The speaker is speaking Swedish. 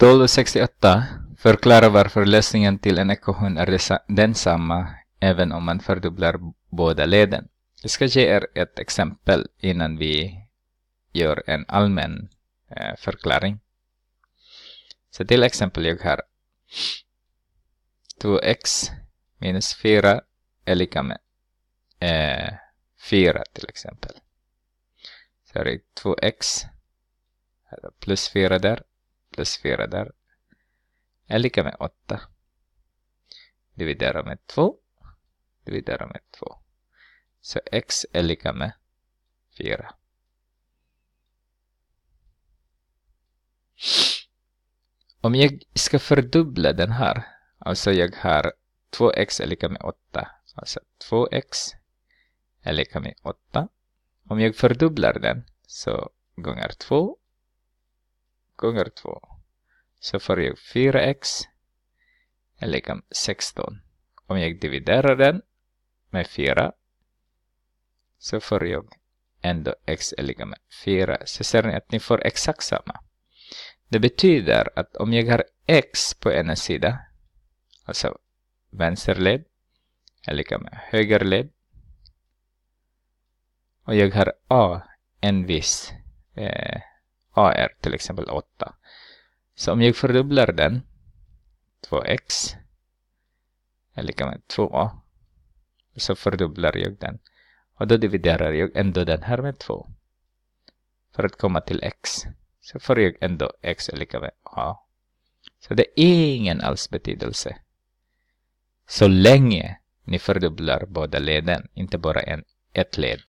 1268 förklarar varför lösningen till en ekvation är densamma även om man fördubblar båda leden. Jag ska ge er ett exempel innan vi gör en allmän eh, förklaring. Så till exempel jag har 2x minus 4 är lika med eh, 4 till exempel. Så här är 2x plus 4 där plus 4 där är lika med 8. Dividera med 2. Dividera med 2. Så x är lika med 4. Om jag ska fördubbla den här, alltså jag har 2x är lika med 8, alltså 2x är lika med 8. Om jag fördubblar den så gånger 2 gånger 2. Så får jag 4x är lika med 16. Om jag dividerar den med 4 så får jag ändå x är lika med 4. Så ser ni att ni får exakt samma. Det betyder att om jag har x på ena sidan, alltså vänsterled är lika med högerled och jag har a en viss eh, AR, till exempel 8. Så om jag fördubblar den, 2x är lika med 2a, så fördubblar jag den. Och då dividerar jag ändå den här med 2 för att komma till x. Så får jag ändå x är lika med a. Så det är ingen alls betydelse. Så länge ni fördubblar båda leden, inte bara en, ett led.